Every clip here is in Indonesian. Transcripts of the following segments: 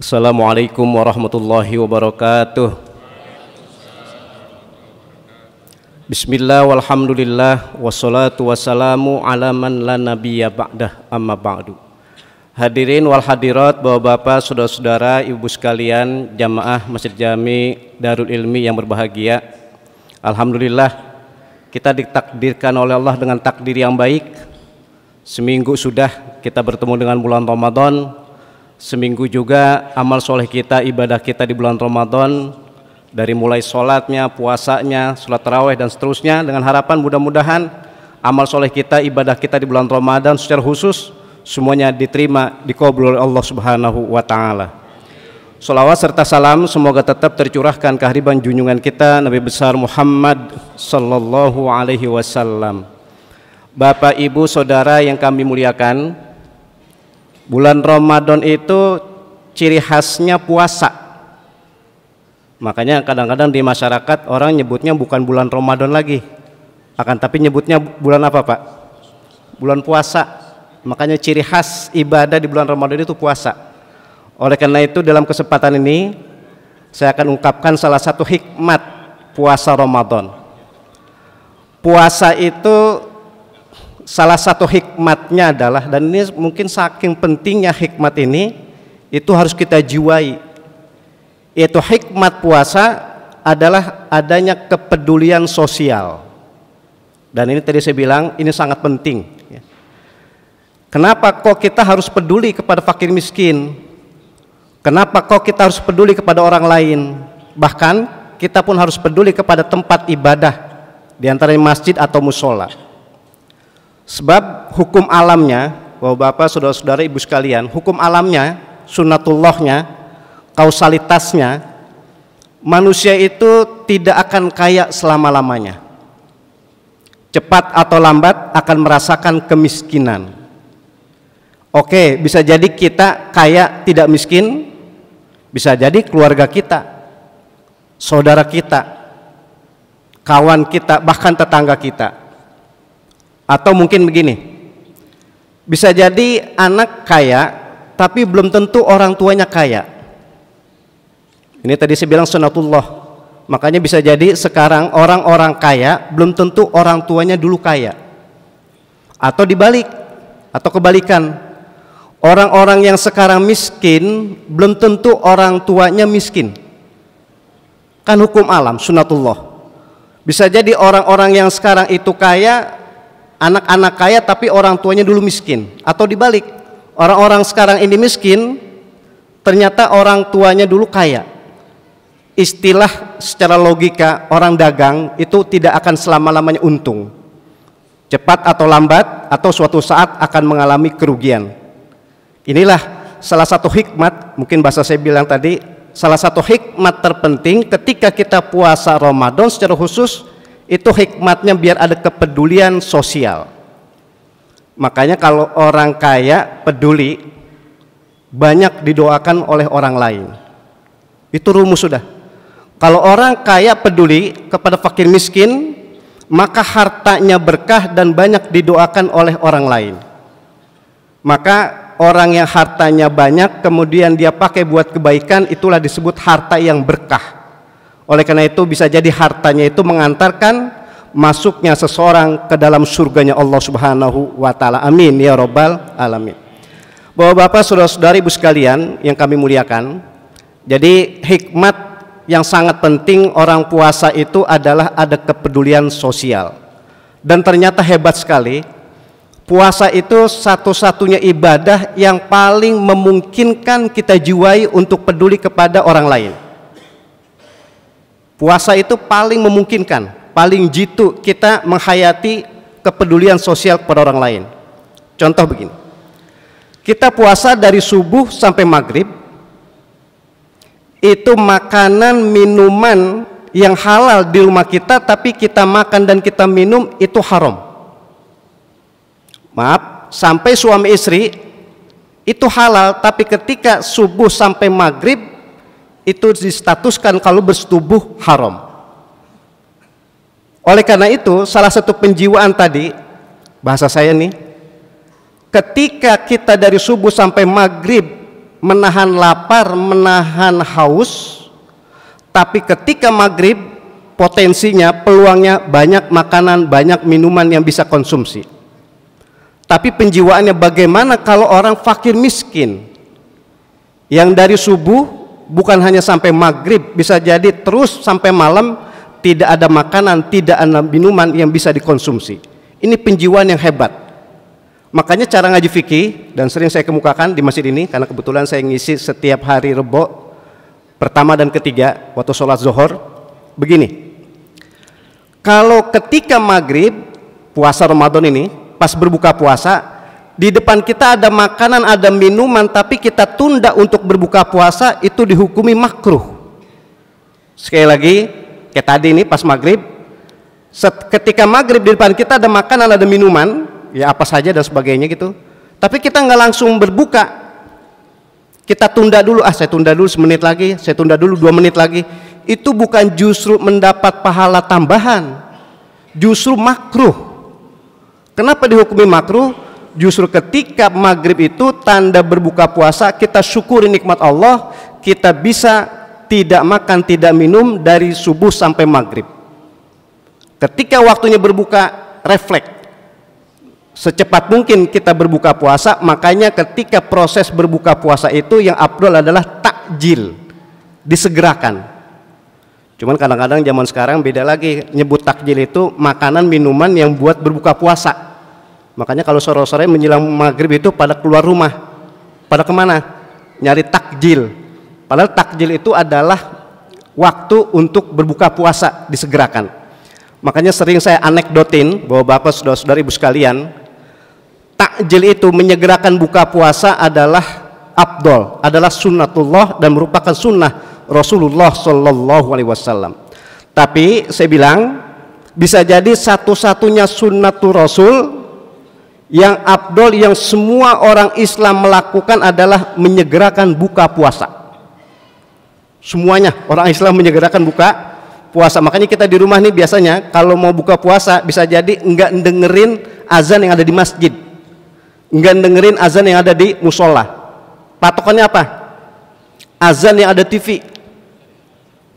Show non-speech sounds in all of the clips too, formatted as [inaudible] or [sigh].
Assalamualaikum warahmatullahi wabarakatuh Bismillah walhamdulillah Wassalatu wassalamu ala man la nabiya ba'dah amma ba'du Hadirin wal hadirat bapak-bapak, saudara-saudara, ibu sekalian Jamaah Masjid Jami Darul Ilmi yang berbahagia Alhamdulillah kita ditakdirkan oleh Allah dengan takdir yang baik Seminggu sudah kita bertemu dengan bulan Ramadan Seminggu juga amal soleh kita, ibadah kita di bulan Ramadan dari mulai sholatnya, puasanya, sholat terawih dan seterusnya dengan harapan mudah-mudahan amal soleh kita, ibadah kita di bulan Ramadan secara khusus semuanya diterima, dikabul oleh Allah Subhanahu wa taala. Salawat serta salam semoga tetap tercurahkan kehariban junjungan kita Nabi besar Muhammad sallallahu alaihi wasallam. Bapak, Ibu, saudara yang kami muliakan, Bulan Ramadan itu ciri khasnya puasa. Makanya kadang-kadang di masyarakat orang nyebutnya bukan bulan Ramadan lagi. Akan tapi nyebutnya bulan apa, Pak? Bulan puasa. Makanya ciri khas ibadah di bulan Ramadan itu puasa. Oleh karena itu dalam kesempatan ini saya akan ungkapkan salah satu hikmat puasa Ramadan. Puasa itu salah satu hikmatnya adalah dan ini mungkin saking pentingnya hikmat ini itu harus kita jiwai yaitu hikmat puasa adalah adanya kepedulian sosial dan ini tadi saya bilang ini sangat penting ya. kenapa kok kita harus peduli kepada fakir miskin kenapa kok kita harus peduli kepada orang lain bahkan kita pun harus peduli kepada tempat ibadah diantaranya masjid atau musola Sebab hukum alamnya, bahwa bapak saudara-saudara, ibu sekalian, hukum alamnya, sunatullahnya, kausalitasnya, manusia itu tidak akan kaya selama-lamanya. Cepat atau lambat akan merasakan kemiskinan. Oke, bisa jadi kita kaya tidak miskin, bisa jadi keluarga kita, saudara kita, kawan kita, bahkan tetangga kita atau mungkin begini. Bisa jadi anak kaya tapi belum tentu orang tuanya kaya. Ini tadi saya bilang sunatullah. Makanya bisa jadi sekarang orang-orang kaya belum tentu orang tuanya dulu kaya. Atau dibalik atau kebalikan. Orang-orang yang sekarang miskin belum tentu orang tuanya miskin. Kan hukum alam sunatullah. Bisa jadi orang-orang yang sekarang itu kaya anak-anak kaya tapi orang tuanya dulu miskin atau dibalik orang-orang sekarang ini miskin ternyata orang tuanya dulu kaya istilah secara logika orang dagang itu tidak akan selama-lamanya untung cepat atau lambat atau suatu saat akan mengalami kerugian inilah salah satu hikmat mungkin bahasa saya bilang tadi salah satu hikmat terpenting ketika kita puasa Ramadan secara khusus itu hikmatnya biar ada kepedulian sosial. Makanya kalau orang kaya peduli banyak didoakan oleh orang lain. Itu rumus sudah. Kalau orang kaya peduli kepada fakir miskin, maka hartanya berkah dan banyak didoakan oleh orang lain. Maka orang yang hartanya banyak kemudian dia pakai buat kebaikan itulah disebut harta yang berkah. Oleh karena itu bisa jadi hartanya itu mengantarkan masuknya seseorang ke dalam surganya Allah Subhanahu wa taala. Amin ya robbal alamin. Bapak-bapak, saudara-saudari ibu sekalian yang kami muliakan. Jadi hikmat yang sangat penting orang puasa itu adalah ada kepedulian sosial. Dan ternyata hebat sekali Puasa itu satu-satunya ibadah yang paling memungkinkan kita jiwai untuk peduli kepada orang lain. Puasa itu paling memungkinkan, paling jitu kita menghayati kepedulian sosial kepada orang lain. Contoh begini, kita puasa dari subuh sampai maghrib, itu makanan, minuman yang halal di rumah kita, tapi kita makan dan kita minum itu haram. Maaf, sampai suami istri itu halal, tapi ketika subuh sampai maghrib itu distatuskan kalau bersetubuh haram. Oleh karena itu, salah satu penjiwaan tadi, bahasa saya nih, ketika kita dari subuh sampai maghrib menahan lapar, menahan haus, tapi ketika maghrib potensinya, peluangnya banyak makanan, banyak minuman yang bisa konsumsi. Tapi penjiwaannya bagaimana kalau orang fakir miskin yang dari subuh bukan hanya sampai maghrib, bisa jadi terus sampai malam tidak ada makanan, tidak ada minuman yang bisa dikonsumsi. Ini penjiwaan yang hebat. Makanya cara ngaji fikih dan sering saya kemukakan di masjid ini karena kebetulan saya ngisi setiap hari rebo pertama dan ketiga waktu sholat zuhur begini. Kalau ketika maghrib puasa Ramadan ini pas berbuka puasa di depan kita ada makanan, ada minuman, tapi kita tunda untuk berbuka puasa, itu dihukumi makruh. Sekali lagi, kayak tadi ini pas maghrib, set, ketika maghrib di depan kita ada makanan, ada minuman, ya apa saja dan sebagainya gitu. Tapi kita nggak langsung berbuka, kita tunda dulu, ah saya tunda dulu semenit lagi, saya tunda dulu dua menit lagi. Itu bukan justru mendapat pahala tambahan, justru makruh. Kenapa dihukumi makruh? justru ketika maghrib itu tanda berbuka puasa kita syukuri nikmat Allah kita bisa tidak makan tidak minum dari subuh sampai maghrib ketika waktunya berbuka refleks secepat mungkin kita berbuka puasa makanya ketika proses berbuka puasa itu yang abdul adalah takjil disegerakan cuman kadang-kadang zaman sekarang beda lagi nyebut takjil itu makanan minuman yang buat berbuka puasa Makanya kalau sore-sore menjelang maghrib itu pada keluar rumah. Pada kemana? Nyari takjil. Padahal takjil itu adalah waktu untuk berbuka puasa disegerakan. Makanya sering saya anekdotin bahwa Bapak saudara-saudara ibu sekalian, takjil itu menyegerakan buka puasa adalah abdol, adalah sunnatullah dan merupakan sunnah Rasulullah Shallallahu Alaihi Wasallam. Tapi saya bilang bisa jadi satu-satunya sunnatul Rasul yang abdol yang semua orang Islam melakukan adalah menyegerakan buka puasa semuanya orang Islam menyegerakan buka puasa makanya kita di rumah nih biasanya kalau mau buka puasa bisa jadi enggak dengerin azan yang ada di masjid enggak dengerin azan yang ada di musola patokannya apa azan yang ada TV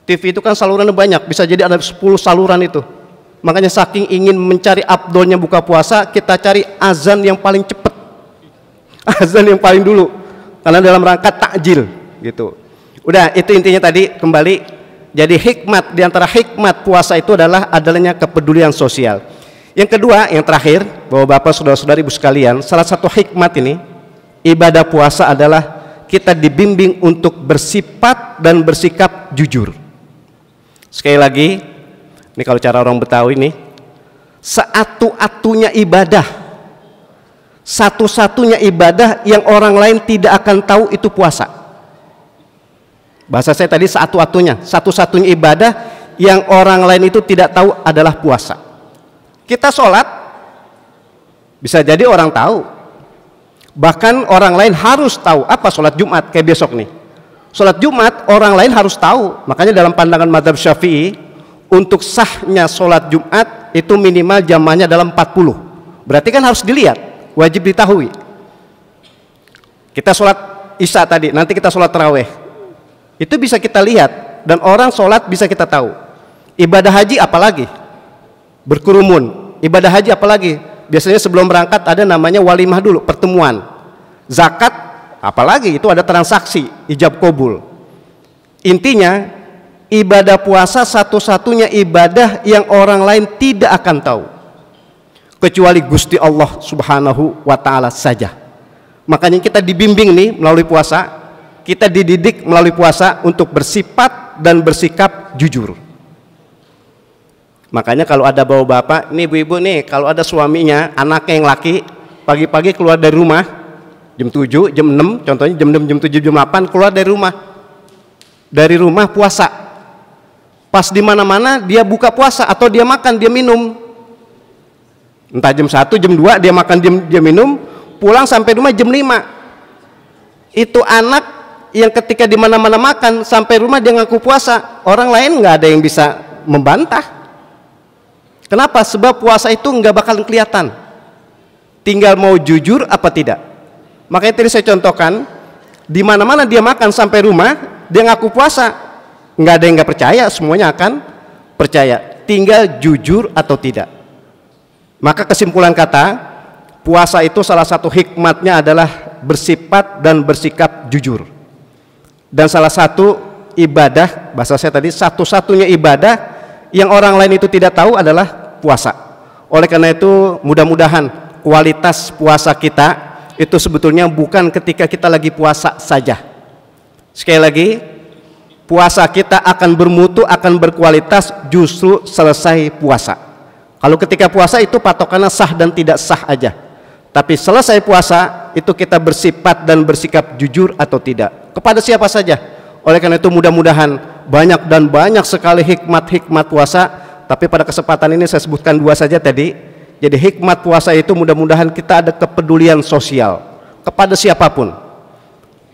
TV itu kan salurannya banyak bisa jadi ada 10 saluran itu Makanya saking ingin mencari abdolnya buka puasa, kita cari azan yang paling cepat. [laughs] Azan yang paling dulu. Karena dalam rangka takjil gitu. Udah, itu intinya tadi kembali jadi hikmat di antara hikmat puasa itu adalah adanya kepedulian sosial. Yang kedua, yang terakhir, bahwa Bapak Saudara-saudari Ibu sekalian, salah satu hikmat ini ibadah puasa adalah kita dibimbing untuk bersifat dan bersikap jujur. Sekali lagi, ini kalau cara orang Betawi ini, seatu-atunya ibadah, satu-satunya ibadah yang orang lain tidak akan tahu itu puasa. Bahasa saya tadi satu-atunya, satu-satunya ibadah yang orang lain itu tidak tahu adalah puasa. Kita sholat, bisa jadi orang tahu. Bahkan orang lain harus tahu apa sholat Jumat kayak besok nih. Sholat Jumat orang lain harus tahu. Makanya dalam pandangan madhab syafi'i, untuk sahnya sholat Jumat itu minimal jamannya dalam 40. Berarti kan harus dilihat, wajib ditahui. Kita sholat isya tadi, nanti kita sholat terawih. Itu bisa kita lihat dan orang sholat bisa kita tahu. Ibadah haji apalagi? Berkerumun. Ibadah haji apalagi? Biasanya sebelum berangkat ada namanya walimah dulu, pertemuan. Zakat apalagi itu ada transaksi ijab kobul. Intinya ibadah puasa satu-satunya ibadah yang orang lain tidak akan tahu kecuali Gusti Allah Subhanahu wa taala saja. Makanya kita dibimbing nih melalui puasa, kita dididik melalui puasa untuk bersifat dan bersikap jujur. Makanya kalau ada bawa bapak, nih ibu-ibu nih, kalau ada suaminya, anaknya yang laki, pagi-pagi keluar dari rumah, jam 7, jam 6, contohnya jam 6, jam 7, jam 8, keluar dari rumah. Dari rumah puasa, Pas di mana-mana dia buka puasa atau dia makan, dia minum. Entah jam satu jam dua dia makan, dia, dia minum, pulang sampai rumah jam 5. Itu anak yang ketika di mana-mana makan sampai rumah dia ngaku puasa, orang lain nggak ada yang bisa membantah. Kenapa? Sebab puasa itu nggak bakal kelihatan. Tinggal mau jujur apa tidak. Makanya tadi saya contohkan, di mana-mana dia makan sampai rumah, dia ngaku puasa, nggak ada yang nggak percaya, semuanya akan percaya. Tinggal jujur atau tidak. Maka kesimpulan kata, puasa itu salah satu hikmatnya adalah bersifat dan bersikap jujur. Dan salah satu ibadah, bahasa saya tadi, satu-satunya ibadah yang orang lain itu tidak tahu adalah puasa. Oleh karena itu, mudah-mudahan kualitas puasa kita itu sebetulnya bukan ketika kita lagi puasa saja. Sekali lagi, puasa kita akan bermutu, akan berkualitas justru selesai puasa. Kalau ketika puasa itu patokannya sah dan tidak sah aja. Tapi selesai puasa itu kita bersifat dan bersikap jujur atau tidak kepada siapa saja. Oleh karena itu mudah-mudahan banyak dan banyak sekali hikmat-hikmat puasa. Tapi pada kesempatan ini saya sebutkan dua saja tadi. Jadi hikmat puasa itu mudah-mudahan kita ada kepedulian sosial kepada siapapun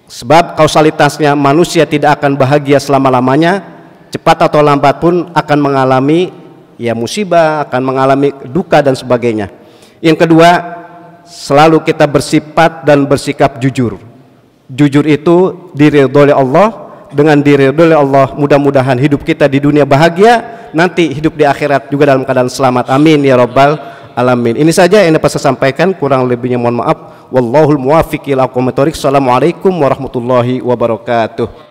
Sebab kausalitasnya manusia tidak akan bahagia selama-lamanya, cepat atau lambat pun akan mengalami ya musibah, akan mengalami duka dan sebagainya. Yang kedua, selalu kita bersifat dan bersikap jujur. Jujur itu diridhoi Allah, dengan diridhoi Allah mudah-mudahan hidup kita di dunia bahagia, nanti hidup di akhirat juga dalam keadaan selamat. Amin ya rabbal alamin. Ini saja yang dapat saya sampaikan, kurang lebihnya mohon maaf wallahul ila aqwamit thoriq. Assalamualaikum warahmatullahi wabarakatuh.